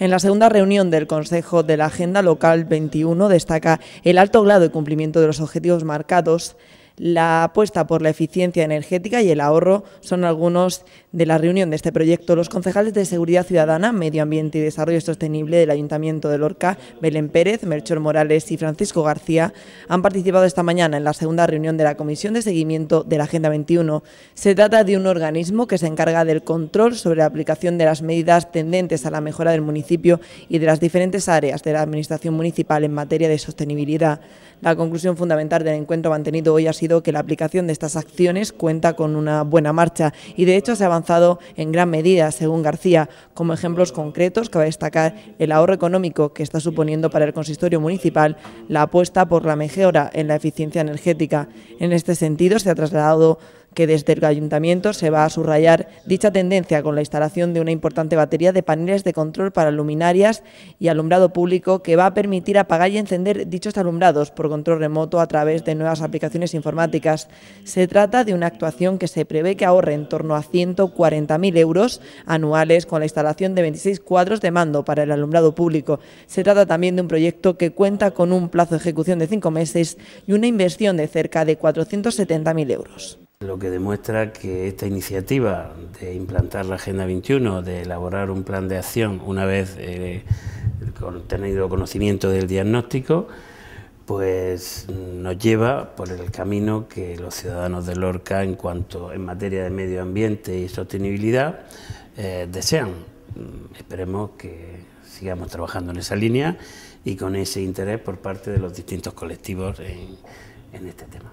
En la segunda reunión del Consejo de la Agenda Local 21 destaca el alto grado de cumplimiento de los objetivos marcados la apuesta por la eficiencia energética y el ahorro son algunos de la reunión de este proyecto. Los concejales de Seguridad Ciudadana, Medio Ambiente y Desarrollo Sostenible del Ayuntamiento de Lorca, Belén Pérez, Melchor Morales y Francisco García, han participado esta mañana en la segunda reunión de la Comisión de Seguimiento de la Agenda 21. Se trata de un organismo que se encarga del control sobre la aplicación de las medidas tendentes a la mejora del municipio y de las diferentes áreas de la Administración Municipal en materia de sostenibilidad. La conclusión fundamental del encuentro mantenido hoy ha sido que la aplicación de estas acciones cuenta con una buena marcha y de hecho se ha avanzado en gran medida, según García. Como ejemplos concretos, cabe destacar el ahorro económico que está suponiendo para el consistorio municipal la apuesta por la mejora en la eficiencia energética. En este sentido, se ha trasladado que desde el ayuntamiento se va a subrayar dicha tendencia con la instalación de una importante batería de paneles de control para luminarias y alumbrado público que va a permitir apagar y encender dichos alumbrados por control remoto a través de nuevas aplicaciones informáticas. Se trata de una actuación que se prevé que ahorre en torno a 140.000 euros anuales con la instalación de 26 cuadros de mando para el alumbrado público. Se trata también de un proyecto que cuenta con un plazo de ejecución de cinco meses y una inversión de cerca de 470.000 euros lo que demuestra que esta iniciativa de implantar la Agenda 21, de elaborar un plan de acción una vez eh, tenido conocimiento del diagnóstico, pues nos lleva por el camino que los ciudadanos de Lorca en cuanto en materia de medio ambiente y sostenibilidad eh, desean. Esperemos que sigamos trabajando en esa línea y con ese interés por parte de los distintos colectivos en este tema.